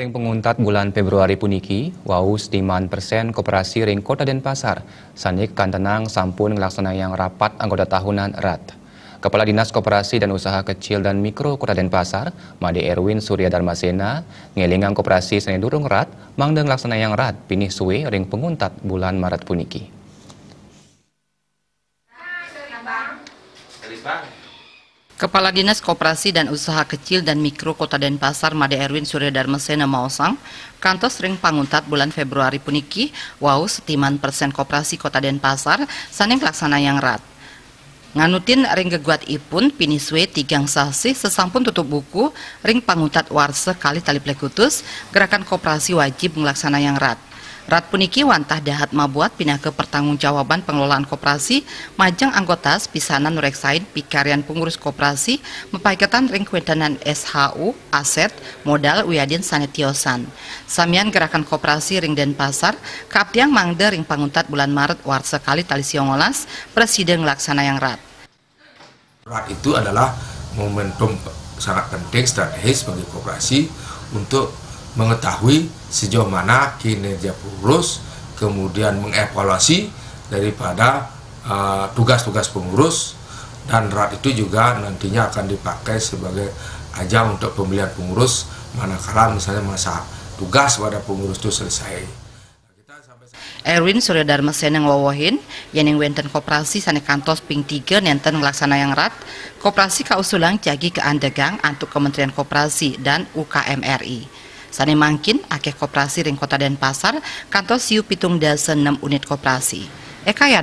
Ring penguntat bulan Februari puniki, wau setiman persen kooperasi ring kota Denpasar, sanik kantenang sampun yang rapat anggota tahunan erat. Kepala Dinas kooperasi dan Usaha Kecil dan Mikro Kota Denpasar, Made Erwin Surya Darmasena, ngelingang koperasi seni durung RAT, mangdeng laksana yang erat pinih suwe ring penguntat bulan Maret puniki. Kepala Dinas Koperasi dan Usaha Kecil dan Mikro Kota Denpasar Made Erwin Surya Darmesena Maosang, kantos ring panguntat bulan Februari puniki, wau setiman persen koperasi Kota Denpasar, saning laksana yang rat. Nganutin ring geguat ipun piniswe tigang sasi sesampun tutup buku ring panguntat warse kali tali plekutus gerakan koperasi wajib melaksana yang rat. Rat puniki wantah dahat mabuat pindah ke pertanggungjawaban pengelolaan koperasi majang anggota pisanan nureksain pikarian pengurus koperasi mepaiketan ringkwedanan SHU aset modal Wiyadin Sanetiosan. Samian gerakan koperasi ring dan pasar keabdiang mangde ring panguntat bulan Maret war sekali tali siongolas presiden laksana yang rat. Rat itu adalah momentum sangat penting strategis bagi koperasi untuk mengetahui sejauh mana kinerja pengurus, kemudian mengevaluasi daripada eh, tugas-tugas uh, pengurus dan rat itu juga nantinya akan dipakai sebagai ajang untuk pemilihan pengurus manakala misalnya masa tugas pada pengurus itu selesai. Erwin Surya Dharma Seneng Wawahin, Yening Wenten Koperasi Sane Kantos Ping tiga Nenten Ngelaksana Yang Rat, Koperasi Kausulang Jagi Keandegang Antuk Kementerian Koperasi dan UKM RI. Sane mangkin akeh koperasi ring kota Denpasar kantor siu pitung dasen 6 unit koperasi. Eka